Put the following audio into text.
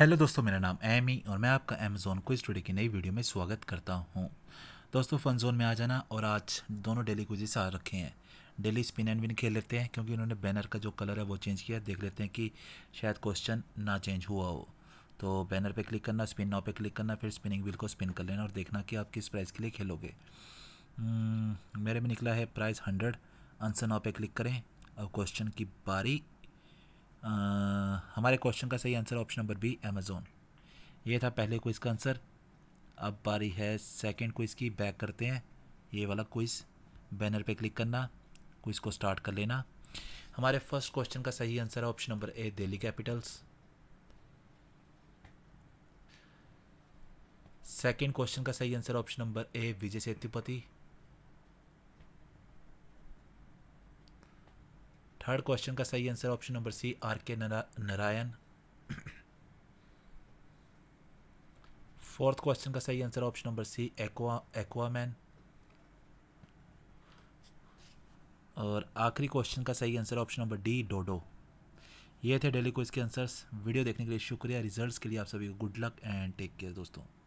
hello दोस्तों मेरा नाम एमी और मैं आपका अमेजोन को स्टूडियो की नई वीडियो में स्वागत करता हूँ दोस्तों फन जोन में आ जाना और आज दोनों डेली क्विजेस आ रखे हैं डेली स्पिन एंड विन खेल लेते हैं क्योंकि उन्होंने बैनर का जो कलर है वो चेंज किया देख लेते हैं कि शायद क्वेश्चन ना चेंज हुआ हो तो बैनर पर क्लिक करना स्पिन नाव पे क्लिक करना फिर स्पिनिंग व्हील को स्पिन कर लेना और देखना कि आप किस प्राइज़ के लिए खेलोगे हम्म, मेरे में निकला है प्राइज़ हंड्रेड आंसर नाव पे क्लिक करें अब क्वेश्चन की बारी हमारे क्वेश्चन का सही answer option number B Amazon ये था पहले क्विज का आंसर अब बारी है सेकंड क्विज की बैक करते हैं ये वाला क्विज बैनर पे क्लिक करना क्विज को स्टार्ट कर लेना हमारे फर्स्ट क्वेश्चन का सही आंसर है option number A Delhi Capitals second question का सही answer option number A Vijay Sethupathi third question का सही answer option number C R K Narayan fourth question का सही answer option number C aqua Aquaman और आखिरी क्वेश्चन का सही answer option number D dodo ये थे डेली क्विज के आंसर्स वीडियो देखने के लिए शुक्रिया रिजल्ट्स के लिए आप सभी को good luck and take care दोस्तों